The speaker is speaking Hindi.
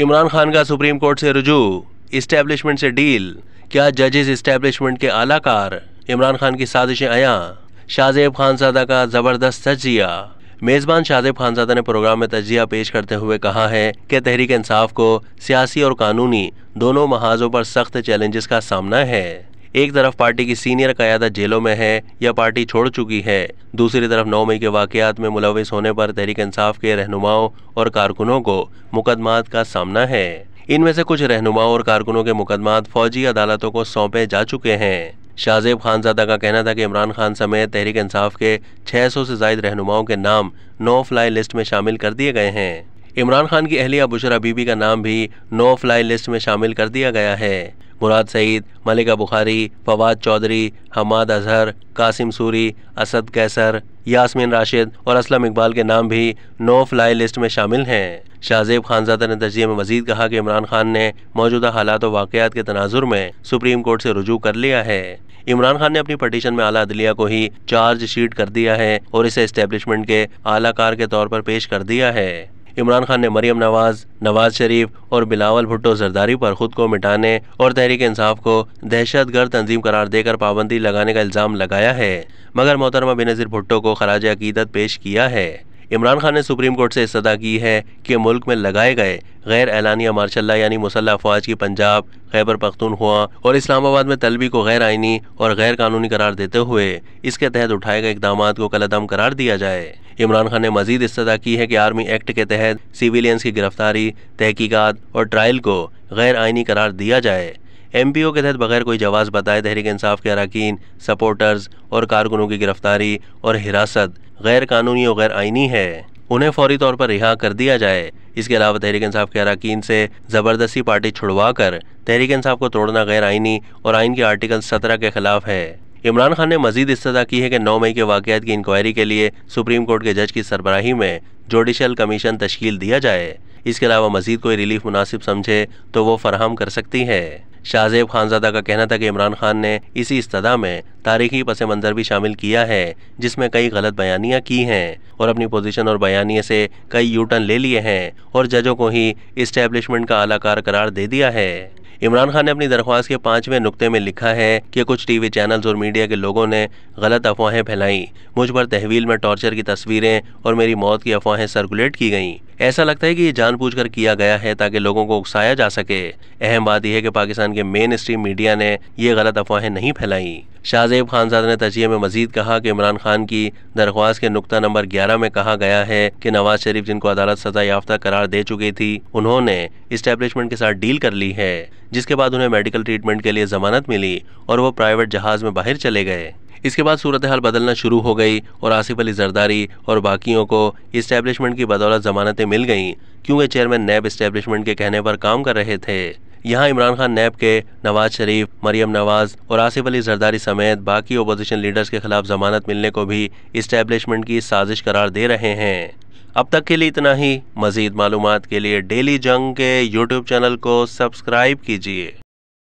इमरान खान का सुप्रीम कोर्ट से रुजू इस्टेब्लिशमेंट से डील क्या जजेस इस्टेब्लिशमेंट के आलाकार इमरान खान की साजिशें आया शाहजेब खानजादा का जबरदस्त तजिया मेजबान शाहजेब खानजादा ने प्रोग्राम में तजिया पेश करते हुए कहा है कि तहरीक इंसाफ को सियासी और कानूनी दोनों महाजों पर सख्त चैलेंजेस का सामना है एक तरफ पार्टी की सीनियर कयादा जेलों में है या पार्टी छोड़ चुकी है दूसरी तरफ नौ मई के वाकयात में मुलविस होने पर तहरीक इंसाफ के रहनुमाओं और कारकुनों को मुकदमात का सामना है इनमें से कुछ रहनुमाओं और कारकुनों के मुकदमात फौजी अदालतों को सौंपे जा चुके हैं शाहजेब खानजादा का कहना था कि इमरान खान समेत तहरीक इंसाफ के 600 से जायद रहनुमाओं के नाम नो फ्लाई लिस्ट में शामिल कर दिए गए हैं इमरान खान की अहलिया बुशरा बीबी का नाम भी नो फ्लाई लिस्ट में शामिल कर दिया गया है मुराद सईद मलिका बुखारी फवाद चौधरी हमाद अजहर कासिम सूरी असद कैसर यासमिन राशिद और असलम इकबाल के नाम भी नो फ्लाई लिस्ट में शामिल हैं शाहजेब खानजादा ने तजिए में मजीद कहा कि इमरान खान ने मौजूदा हालात और वाकयात के तनाजुर में सुप्रीम कोर्ट से रजू कर लिया है इमरान खान ने अपनी पटिशन में आला अदलिया को ही चार्ज शीट कर दिया है और इसे इस्टेब्लिशमेंट के आलाकार के तौर पर पेश कर दिया है इमरान खान ने मरियम नवाज नवाज शरीफ और बिलावल भुट्टो जरदारी पर खुद को मिटाने और तहरीक इंसाफ को दहशत गर्द तंजीम करार देकर पाबंदी लगाने का इल्ज़ाम लगाया है मगर मोहतरमा बेनज़ीर भुट्टो को खराज अकीदत पेश किया है इमरान खान ने सुप्रीम कोर्ट से इस्तः की है कि मुल्क में लगाए गए गैर एलानिया मार्शल्ला यानी मुसल्ह अफवाज की पंजाब खैबर पख्तूनख्वा और इस्लामाबाद में तलबी को गैर आइनी और गैर कानूनी करार देते हुए इसके तहत उठाए गए इकदाम को कलदम करार दिया जाए इमरान खान ने मजीद इस्तः की है कि आर्मी एक्ट के तहत सिविलियंस की गिरफ्तारी तहकीकत और ट्रायल को गैर आइनी करार दिया जाए एम पी ओ के तहत बगैर कोई जवाब बताए तहरीक इंसाफ के अरकान सपोर्टर्स और कारकुनों की गिरफ्तारी और हिरासत गैर कानूनी और गैर आइनी है उन्हें फौरी तौर पर रिहा कर दिया जाए इसके अलावा तहरीक इंसाफ के अरकान से ज़बरदस्ती पार्टी छुड़वा कर तहरीक इंसाफ को तोड़ना गैर आइनी और आइन के आर्टिकल सत्रह के खिलाफ है इमरान खान ने मजीद इस्तः की है कि नौ मई के वाक़ की इंक्वायरी के लिए सुप्रीम कोर्ट के जज की सरबराही में जुडिशल कमीशन तश्कील दिया जाए इसके अलावा मजीद कोई रिलीफ मुनासिब समझे तो वो फराहम कर सकती है शाहजेब खानजादा का कहना था कि इमरान खान ने इसी इस्तः में तारीखी पस मंज़र भी शामिल किया है जिसमें कई गलत बयानियाँ की हैं और अपनी पोजीशन और बयानिए से कई यूटर्न ले लिए हैं और जजों को ही इस्टेब्लिशमेंट का आलाकार करार दे दिया है इमरान खान ने अपनी दरख्वास्त के पांचवें नुक्ते में लिखा है कि कुछ टीवी चैनल्स और मीडिया के लोगों ने गलत अफवाहें फैलाईं मुझ पर तहवील में टॉर्चर की तस्वीरें और मेरी मौत की अफवाहें सर्कुलेट की गईं ऐसा लगता है कि ये जानबूझकर किया गया है ताकि लोगों को उकसाया जा सके अहम बात यह है कि पाकिस्तान के मेन स्ट्रीम मीडिया ने ये गलत अफवाहें नहीं फैलाई शाहजेब खानजादा ने तजिए में मजीद कहा कि इमरान खान की दरख्वास्त के नुकता नंबर ग्यारह में कहा गया है कि नवाज शरीफ जिनको अदालत सजा याफ्ता करार दे चुकी थी उन्होंने इस्टेब्लिशमेंट के साथ डील कर ली है जिसके बाद उन्हें मेडिकल ट्रीटमेंट के लिए जमानत मिली और वो प्राइवेट जहाज में बाहर चले गए इसके बाद सूरत हाल बदलना शुरू हो गई और आसिफ अली जरदारी और बाकियों को इस्टेब्लिशमेंट की बदौलत जमानतें मिल गईं क्योंकि चेयरमैन नैब इस्टेब्लिशमेंट के कहने पर काम कर रहे थे यहाँ इमरान खान नैब के नवाज शरीफ मरियम नवाज और आसिफ अली जरदारी समेत बाकी अपोजिशन लीडर्स के खिलाफ जमानत मिलने को भी इस्टेब्लिशमेंट की साजिश करार दे रहे हैं अब तक के लिए इतना ही मजीद मालूम के लिए डेली जंग के यूट्यूब चैनल को सब्सक्राइब कीजिए